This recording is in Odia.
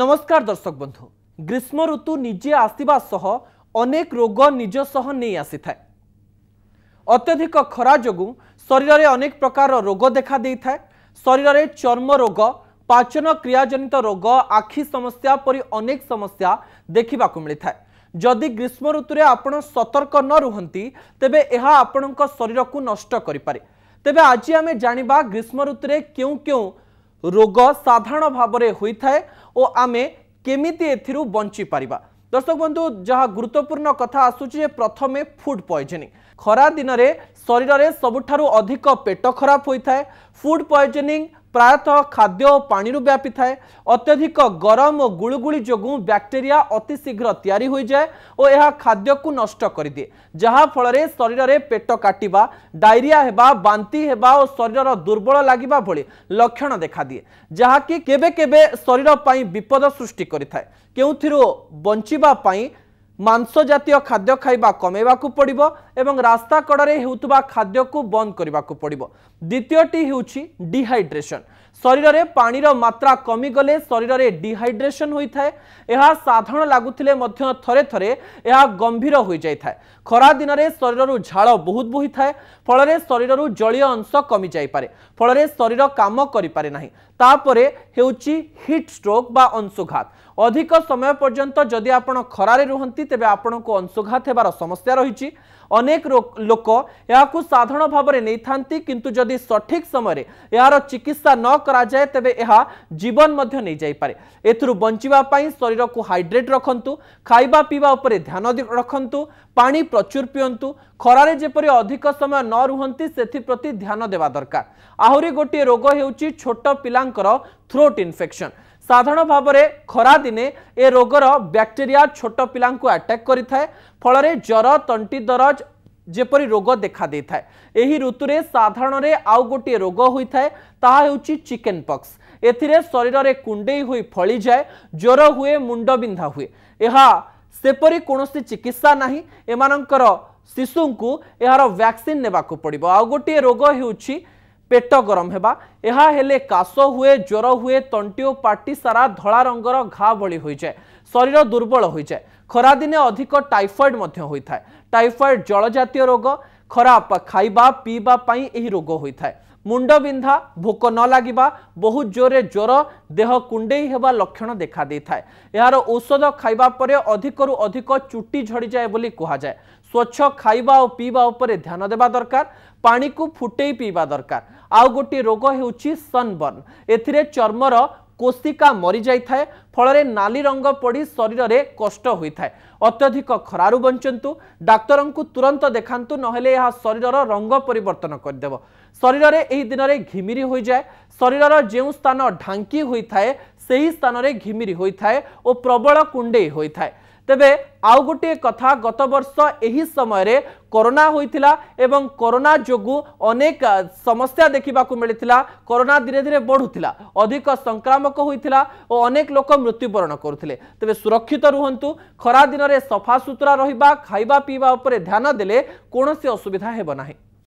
ନମସ୍କାର ଦର୍ଶକ ବନ୍ଧୁ ଗ୍ରୀଷ୍ମ ଋତୁ ନିଜେ ଆସିବା ସହ ଅନେକ ରୋଗ ନିଜ ସହ ନେଇ ଆସିଥାଏ ଅତ୍ୟଧିକ ଖରା ଯୋଗୁଁ ଶରୀରରେ ଅନେକ ପ୍ରକାରର ରୋଗ ଦେଖାଦେଇଥାଏ ଶରୀରରେ ଚର୍ମ ରୋଗ ପାଚନ କ୍ରିୟାଜନିତ ରୋଗ ଆଖି ସମସ୍ୟା ପରି ଅନେକ ସମସ୍ୟା ଦେଖିବାକୁ ମିଳିଥାଏ ଯଦି ଗ୍ରୀଷ୍ମ ଋତୁରେ ଆପଣ ସତର୍କ ନ ରୁହନ୍ତି ତେବେ ଏହା ଆପଣଙ୍କ ଶରୀରକୁ ନଷ୍ଟ କରିପାରେ ତେବେ ଆଜି ଆମେ ଜାଣିବା ଗ୍ରୀଷ୍ମ ଋତୁରେ କେଉଁ କେଉଁ রোগ সাধারণ ভাবে হয়ে থাকে ও আমি কেমিতি এর বঞ্চিপারা দর্শক বন্ধু যা গুরুত্বপূর্ণ কথা আসুচি যে প্রথমে ফুড পয়জনিং খরা দিনরে শরীরের সবুঠার অধিক পেট খরাপ হয়ে ফুড পয়জনিং ପ୍ରାୟତଃ ଖାଦ୍ୟ ଓ ପାଣିରୁ ବ୍ୟାପିଥାଏ ଅତ୍ୟଧିକ ଗରମ ଓ ଗୁଳୁଗୁଳି ଯୋଗୁଁ ବ୍ୟାକ୍ଟେରିଆ ଅତି ଶୀଘ୍ର ତିଆରି ହୋଇଯାଏ ଓ ଏହା ଖାଦ୍ୟକୁ ନଷ୍ଟ କରିଦିଏ ଯାହାଫଳରେ ଶରୀରରେ ପେଟ କାଟିବା ଡାଇରିଆ ହେବା ବାନ୍ତି ହେବା ଓ ଶରୀରର ଦୁର୍ବଳ ଲାଗିବା ଭଳି ଲକ୍ଷଣ ଦେଖାଦିଏ ଯାହାକି କେବେ କେବେ ଶରୀର ପାଇଁ ବିପଦ ସୃଷ୍ଟି କରିଥାଏ କେଉଁଥିରୁ ବଞ୍ଚିବା ପାଇଁ ମାଂସଜାତୀୟ ଖାଦ୍ୟ ଖାଇବା କମାଇବାକୁ ପଡ଼ିବ ଏବଂ ରାସ୍ତା କଡ଼ରେ ହେଉଥିବା ଖାଦ୍ୟକୁ ବନ୍ଦ କରିବାକୁ ପଡ଼ିବ ଦ୍ୱିତୀୟଟି ହେଉଛି ଡିହାଇଡ୍ରେସନ୍ शरीर में पानी मात्रा कमिगले शरीर में डिहड्रेसन होधारण लगुले थे थे यह गंभीर हो जाए खरा दिन में शरीर झाड़ बहुत बोही थाए फल शरीर जलय अंश कमि जापे फल शरीर कम करोक अंशुघात अधिक समय पर्यटन जदि आप खरारे रुहती तेज आपण को अंशुघात होवार समस्या रही अनेक लोक यहाँ साधारण भाव में नहीं था कि सठिक समय यार चिकित्सा नक କରାଯାଏ ତେବେ ଏହା ଜୀବନ ମଧ୍ୟ ନେଇଯାଇପାରେ ଏଥିରୁ ବଞ୍ଚିବା ପାଇଁ ଶରୀରକୁ ହାଇଡ୍ରେଟ୍ ରଖନ୍ତୁ ଖାଇବା ପିଇବା ଉପରେ ଧ୍ୟାନ ରଖନ୍ତୁ ପାଣି ପ୍ରଚୁର ପିଅନ୍ତୁ ଖରାରେ ଯେପରି ଅଧିକ ସମୟ ନ ରୁହନ୍ତି ସେଥିପ୍ରତି ଧ୍ୟାନ ଦେବା ଦରକାର ଆହୁରି ଗୋଟିଏ ରୋଗ ହେଉଛି ଛୋଟ ପିଲାଙ୍କର ଥ୍ରୋଟ୍ ଇନଫେକ୍ସନ୍ ସାଧାରଣ ଭାବରେ ଖରାଦିନେ ଏ ରୋଗର ବ୍ୟାକ୍ଟେରିଆ ଛୋଟ ପିଲାଙ୍କୁ ଆଟାକ୍ କରିଥାଏ ଫଳରେ ଜ୍ୱର ତଣ୍ଟି ଦରଜ ଯେପରି ରୋଗ ଦେଖାଦେଇଥାଏ ଏହି ଋତୁରେ ସାଧାରଣରେ ଆଉ ଗୋଟିଏ ରୋଗ ହୋଇଥାଏ ତାହା ହେଉଛି ଚିକେନ୍ ପକ୍ସ ଏଥିରେ ଶରୀରରେ କୁଣ୍ଡେଇ ହୋଇ ଫଳିଯାଏ ଜ୍ୱର ହୁଏ ମୁଣ୍ଡବିନ୍ଧା ହୁଏ ଏହା ସେପରି କୌଣସି ଚିକିତ୍ସା ନାହିଁ ଏମାନଙ୍କର ଶିଶୁଙ୍କୁ ଏହାର ଭ୍ୟାକ୍ସିନ୍ ନେବାକୁ ପଡ଼ିବ ଆଉ ଗୋଟିଏ ରୋଗ ହେଉଛି ପେଟ ଗରମ ହେବା ଏହା ହେଲେ କାଶ ହୁଏ ଜ୍ୱର ହୁଏ ତଣ୍ଟି ଓ ପାଟି ସାରା ଧଳା ରଙ୍ଗର ଘା ବଳି ହୋଇଯାଏ ଶରୀର ଦୁର୍ବଳ ହୋଇଯାଏ ଖରାଦିନେ ଅଧିକ ଟାଇଫଏଡ୍ ମଧ୍ୟ ହୋଇଥାଏ ଟାଇଫଏଡ୍ ଜଳଜାତୀୟ ରୋଗ ଖରାପ ଖାଇବା ପିଇବା ପାଇଁ ଏହି ରୋଗ ହୋଇଥାଏ ମୁଣ୍ଡବିନ୍ଧା ଭୋକ ନ ଲାଗିବା ବହୁତ ଜୋରରେ ଜ୍ୱର ଦେହ କୁଣ୍ଡେଇ ହେବା ଲକ୍ଷଣ ଦେଖାଦେଇଥାଏ ଏହାର ଔଷଧ ଖାଇବା ପରେ ଅଧିକରୁ ଅଧିକ ଚୁଟି ଝଡ଼ିଯାଏ ବୋଲି କୁହାଯାଏ ସ୍ୱଚ୍ଛ ଖାଇବା ଓ ପିଇବା ଉପରେ ଧ୍ୟାନ ଦେବା ଦରକାର ପାଣିକୁ ଫୁଟେଇ ପିଇବା ଦରକାର ଆଉ ଗୋଟିଏ ରୋଗ ହେଉଛି ସନବର୍ଣ୍ଣ ଏଥିରେ ଚର୍ମର କୋଷିକା ମରିଯାଇଥାଏ ଫଳରେ ନାଲି ରଙ୍ଗ ପଡ଼ି ଶରୀରରେ କଷ୍ଟ ହୋଇଥାଏ ଅତ୍ୟଧିକ ଖରାରୁ ବଞ୍ଚନ୍ତୁ ଡାକ୍ତରଙ୍କୁ ତୁରନ୍ତ ଦେଖାନ୍ତୁ ନହେଲେ ଏହା ଶରୀରର ରଙ୍ଗ ପରିବର୍ତ୍ତନ କରିଦେବ ଶରୀରରେ ଏହି ଦିନରେ ଘିମିରି ହୋଇଯାଏ ଶରୀରର ଯେଉଁ ସ୍ଥାନ ଢାଙ୍କି ହୋଇଥାଏ ସେହି ସ୍ଥାନରେ ଘିମିରି ହୋଇଥାଏ ଓ ପ୍ରବଳ କୁଣ୍ଡେଇ ହୋଇଥାଏ ତେବେ ଆଉ ଗୋଟିଏ କଥା ଗତ ବର୍ଷ ଏହି ସମୟରେ କରୋନା ହୋଇଥିଲା ଏବଂ କରୋନା ଯୋଗୁଁ ଅନେକ ସମସ୍ୟା ଦେଖିବାକୁ ମିଳିଥିଲା କରୋନା ଧୀରେ ଧୀରେ ବଢ଼ୁଥିଲା ଅଧିକ ସଂକ୍ରାମକ ହୋଇଥିଲା ଓ ଅନେକ ଲୋକ ମୃତ୍ୟୁବରଣ କରୁଥିଲେ ତେବେ ସୁରକ୍ଷିତ ରୁହନ୍ତୁ ଖରାଦିନରେ ସଫାସୁତୁରା ରହିବା ଖାଇବା ପିଇବା ଉପରେ ଧ୍ୟାନ ଦେଲେ କୌଣସି ଅସୁବିଧା ହେବ ନାହିଁ